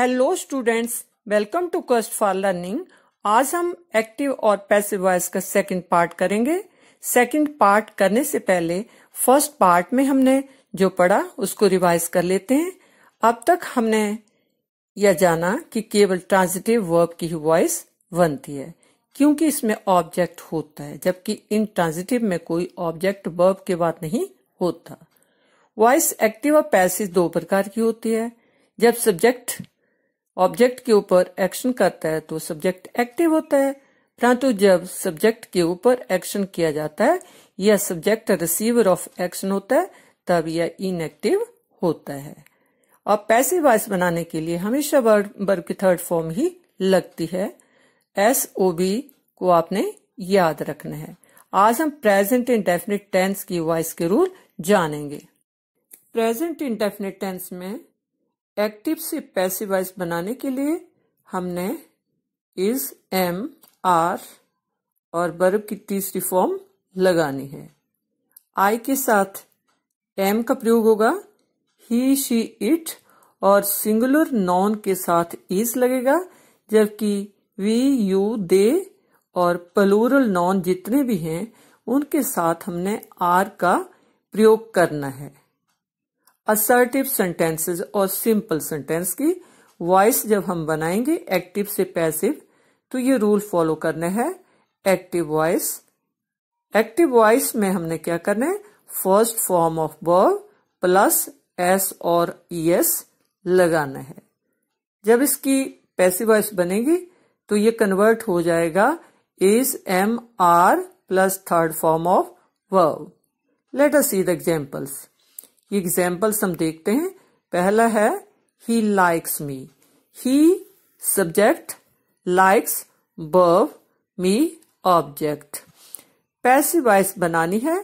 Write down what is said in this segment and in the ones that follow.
hello students welcome to cust for learning आज हम active और पैसिव वॉइस का सेकंड पार्ट करेंगे सेकंड पार्ट करने से पहले फर्स्ट पार्ट में हमने जो पढ़ा उसको रिवाइज कर लेते हैं अब तक हमने यह जाना कि केवल ट्रांजिटिव वर्ब की ही वॉइस बनती है क्योंकि इसमें ऑब्जेक्ट होता है जबकि इन ट्रांजिटिव में कोई ऑब्जेक्ट वर्ब के बाद नहीं होता वॉइस एक्टिव और पैसिव दो प्रकार की होती है जब सब्जेक्ट ऑब्जेक्ट के ऊपर एक्शन करता है तो सब्जेक्ट एक्टिव होता है परंतु जब सब्जेक्ट के ऊपर एक्शन किया जाता है या सब्जेक्ट रिसीवर ऑफ एक्शन होता है तब यह इनएक्टिव होता है और पैसे वाइस बनाने के लिए हमेशा वर्ड वर्ग की थर्ड फॉर्म ही लगती है एस ओ बी को आपने याद रखना है आज हम प्रेजेंट डेफिनेट टेंस की वॉइस के रूल जानेंगे प्रेजेंट डेफिनेट टेंस में एक्टिव से वाइज बनाने के लिए हमने इज एम आर और बर्ब की तीसरी फॉर्म लगानी है आई के साथ एम का प्रयोग होगा ही शी इट और सिंगुलर नॉन के साथ इज लगेगा जबकि वी यू दे और पलोरल नॉन जितने भी हैं उनके साथ हमने आर का प्रयोग करना है असर्टिव सेंटेंसेस और सिंपल सेंटेंस की वॉइस जब हम बनाएंगे एक्टिव से पैसिव तो ये रूल फॉलो करने है एक्टिव वॉइस एक्टिव वॉइस में हमने क्या करना है first form of verb plus s और ई एस लगाना है जब इसकी पैसिव वॉइस बनेगी तो ये कन्वर्ट हो जाएगा is am are plus third form of verb let us see the examples ये एग्जाम्पल्स हम देखते हैं पहला है he likes me he subject likes बर्व मी ऑब्जेक्ट पैसिव वाइस बनानी है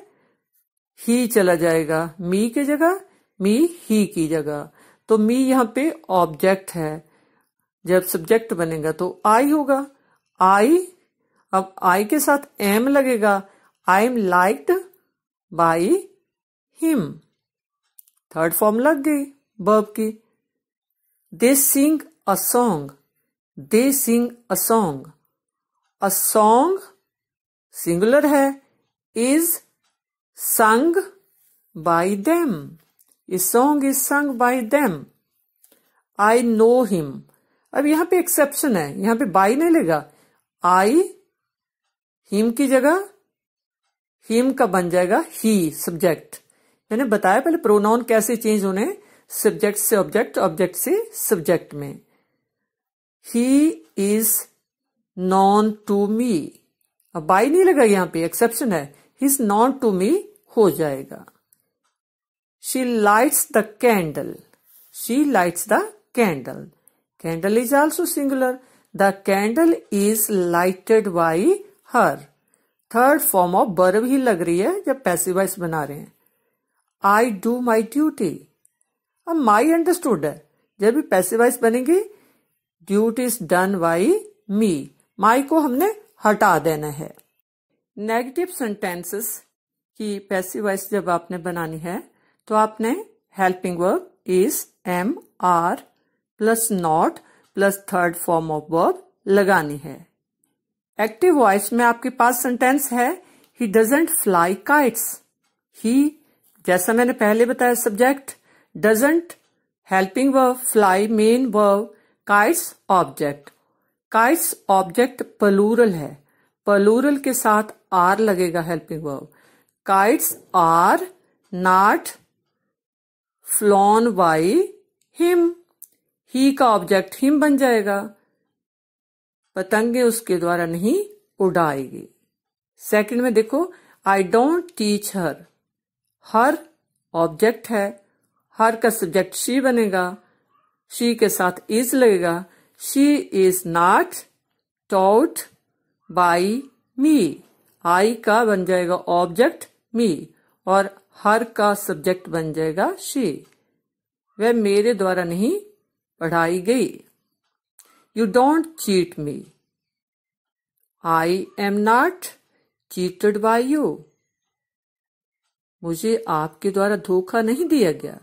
ही चला जाएगा मी की जगह मी ही की जगह तो मी यहाँ पे ऑब्जेक्ट है जब सब्जेक्ट बनेगा तो आई होगा आई अब आई के साथ एम लगेगा I am liked by him third form लग गई बर्ब की they sing a song they sing a song a song singular है is sung by them a song is sung by them I know him अब यहां पे exception है यहां पे बाई नहीं लेगा आई हिम की जगह हिम का बन जाएगा ही सब्जेक्ट मैंने बताया पहले प्रोनाउन कैसे चेंज होने सब्जेक्ट से ऑब्जेक्ट ऑब्जेक्ट तो से सब्जेक्ट में he is known to me अब बाई नहीं लगा यहां पे एक्सेप्शन है he is known to me हो जाएगा she lights the candle she lights the candle candle is also singular the candle is lighted by her third form of verb ही लग रही है जब पैसिवाइस बना रहे हैं आई डू माई ड्यूटी अब माई अंडरस्टूड है जब भी वाइज बनेगी duty is done by me my को हमने हटा देना है नेगेटिव सेंटेंसेस की वाइज जब आपने बनानी है तो आपने helping verb is am are plus not plus third form of verb लगानी है एक्टिव वॉइस में आपके पास सेंटेंस है he doesn't fly kites he जैसा मैंने पहले बताया subject doesn't helping verb fly main verb kites object kites object plural है पलूरल के साथ आर लगेगा helping verb kites are not flown by him he का ऑब्जेक्ट हिम बन जाएगा पतंगे उसके द्वारा नहीं उड़ाएगी सेकंड में देखो I don't teach her her object है हर का सब्जेक्ट शी बनेगा शी के साथ इज लगेगा she is not taught by me I का बन जाएगा ऑब्जेक्ट मी और हर का सब्जेक्ट बन जाएगा शी वह मेरे द्वारा नहीं पढ़ाई गई you don't cheat me I am not cheated by you मुझे आपके द्वारा धोखा नहीं दिया गया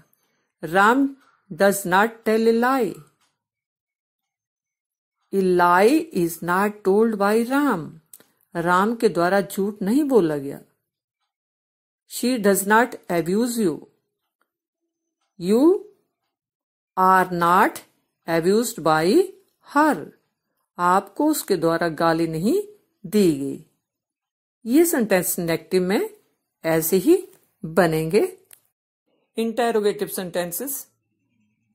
Ram does not tell a lie a lie is not told by Ram Ram के द्वारा झूठ नहीं बोला गया she does not abuse you you are not abuse by her आपको उसके द्वारा गाली नहीं दी गई ये सेंटेंस नेगेटिव में ऐसे ही बनेंगे interrogative sentences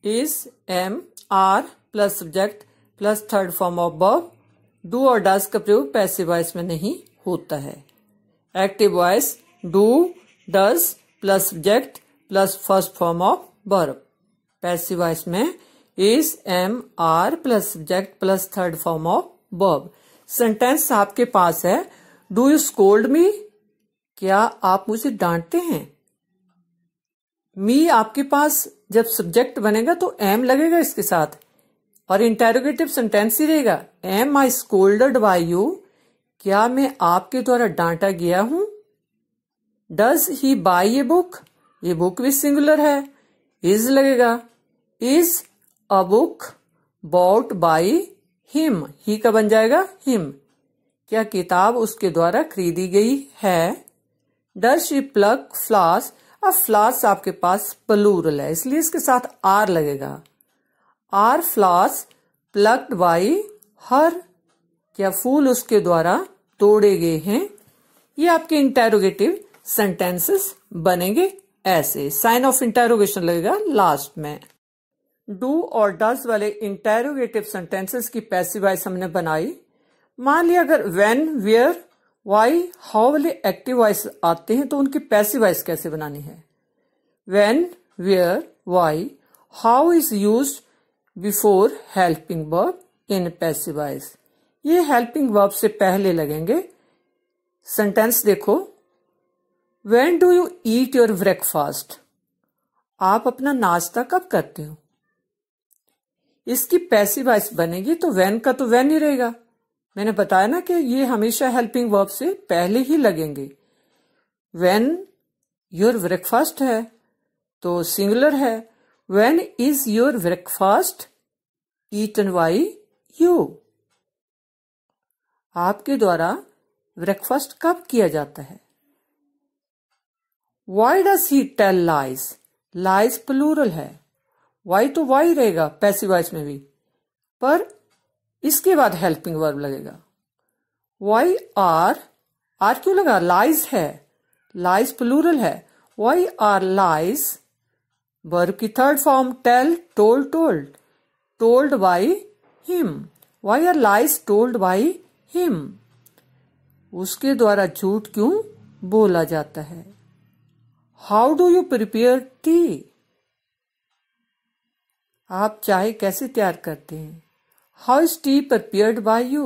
is am are plus subject plus third form of verb do और डस का प्रयोग पैसिव वॉइस में नहीं होता है active voice do does plus subject plus first form of verb passive voice में is am are plus subject plus third form of verb sentence आपके पास है डू यू स्कोल्ड मी क्या आप मुझे डांटते हैं मी आपके पास जब सब्जेक्ट बनेगा तो एम लगेगा इसके साथ और इंटेरोगेटिव सेंटेंस ही रहेगा am I scolded by you क्या मैं आपके द्वारा डांटा गया हूं डज ही बाई ये बुक ये बुक भी सिंगुलर है इज लगेगा is a book bought by him he का बन जाएगा हिम क्या किताब उसके द्वारा खरीदी गई है डर शी प्लग फ्लास अब फ्लास आपके पास प्लूरल है इसलिए इसके साथ आर लगेगा आर फ्लास प्लग बाई हर क्या फूल उसके द्वारा तोड़े गए हैं ये आपके इंटेरोगेटिव सेंटेंसेस बनेंगे ऐसे साइन ऑफ इंटेरोगेशन लगेगा लास्ट में डू और डस वाले इंटेरोगेटिव सेंटेंसेस की पैसिवाइज हमने बनाई मान लिया अगर वेन वेयर वाई हाउ वाले एक्टिव वॉइस आते हैं तो उनकी पैसिव वॉइस कैसे बनानी है when where why how is use before helping verb in passive voice ये हेल्पिंग वर्ब से पहले लगेंगे सेंटेंस देखो when do you eat your breakfast आप अपना नाश्ता कब करते हो इसकी पैसिव वॉइस बनेगी तो वैन का तो वैन ही रहेगा मैंने बताया ना कि ये हमेशा हेल्पिंग वर्ब से पहले ही लगेंगे वेन योर ब्रेकफास्ट है तो सिंगुलर है when is your breakfast eaten by you आपके द्वारा ब्रेकफास्ट कब किया जाता है why does he tell lies lies plural है वाई तो वाई रहेगा पैसिवाइज में भी पर इसके बाद हेल्पिंग वर्ब लगेगा वाई आर आर क्यों लगा लाइज है लाइज प्लूरल है वाई आर लाइज वर्ब की third form tell told told told by him why are lies told by him उसके द्वारा झूठ क्यों बोला जाता है how do you prepare tea आप चाय कैसे तैयार करते हैं how is tea prepared by you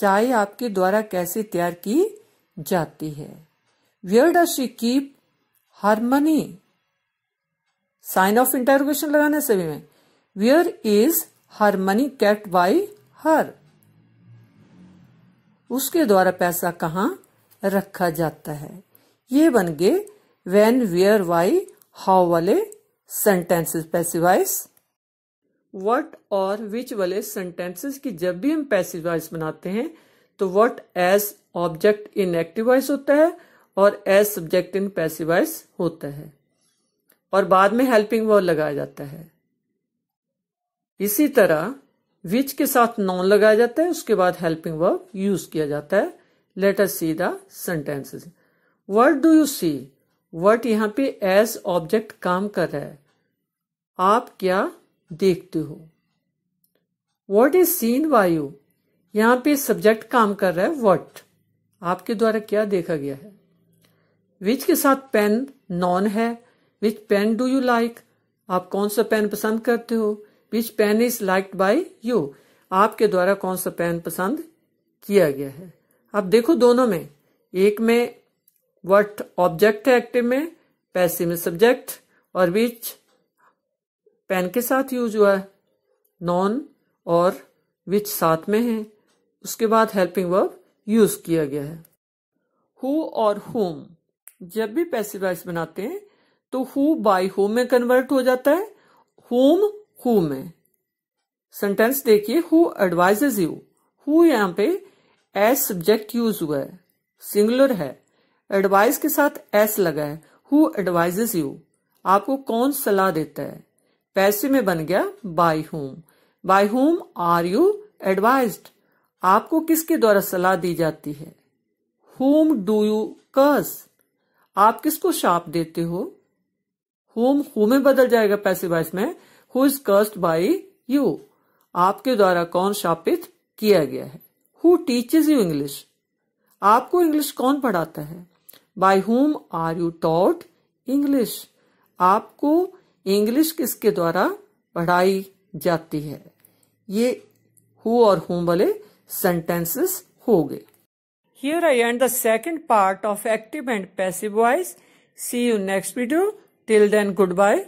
चाय आपके द्वारा कैसे तैयार की जाती है where does she keep her money sign of interrogation लगाना सभी में where is her money kept by her उसके द्वारा पैसा कहा रखा जाता है ये बन गए वेन वेयर वाई हाउ वाले सेंटेंसेस पैसिवाइज वट और विच वाले सेंटेंसेस की जब भी हम पैसिव वॉइस बनाते हैं तो what as object in active voice होता है और as subject in passive voice होता है और बाद में हेल्पिंग वर्ड लगाया जाता है इसी तरह विच के साथ नॉन लगाया जाता है उसके बाद हेल्पिंग वर्ब यूज किया जाता है let us see the sentences what do you see what यहां पे एज ऑब्जेक्ट काम कर रहा है आप क्या देखते हो वॉट इज सीन वायु यहां पे सब्जेक्ट काम कर रहा है वॉट आपके द्वारा क्या देखा गया है विच के साथ पेन नॉन है which pen do you like आप कौन सा पेन पसंद करते हो which pen is liked by you आपके द्वारा कौन सा पेन पसंद किया गया है अब देखो दोनों में एक में वट ऑब्जेक्ट है एक्टिव में पैसे में सब्जेक्ट और विच पेन के साथ यूज हुआ है नॉन और विच साथ में है उसके बाद हेल्पिंग वर्ब यूज किया गया है हु और होम जब भी वाइस बनाते हैं तो हु बाय होम में कन्वर्ट हो जाता है होम हु में सेंटेंस देखिए हु एडवाइजेज यू हु यहाँ पे एस सब्जेक्ट यूज हुआ है सिंगुलर है एडवाइस के साथ एस लगा है हु एडवाइजेज यू आपको कौन सलाह देता है पैसे में बन गया by whom by whom are you advise आपको किसके द्वारा सलाह दी जाती है होम डू यू कर्स आप किसको शाप देते हो होम हु में बदल जाएगा पैसे वाइस में who is cursed by you आपके द्वारा कौन शापित किया गया है हु टीचेज यू इंग्लिश आपको इंग्लिश कौन पढ़ाता है by whom are you taught English आपको इंग्लिश किसके द्वारा पढ़ाई जाती है ये हु और हूं वाले सेंटेंसेस हो गए here I end the second part of active and passive voice see you next video till then good bye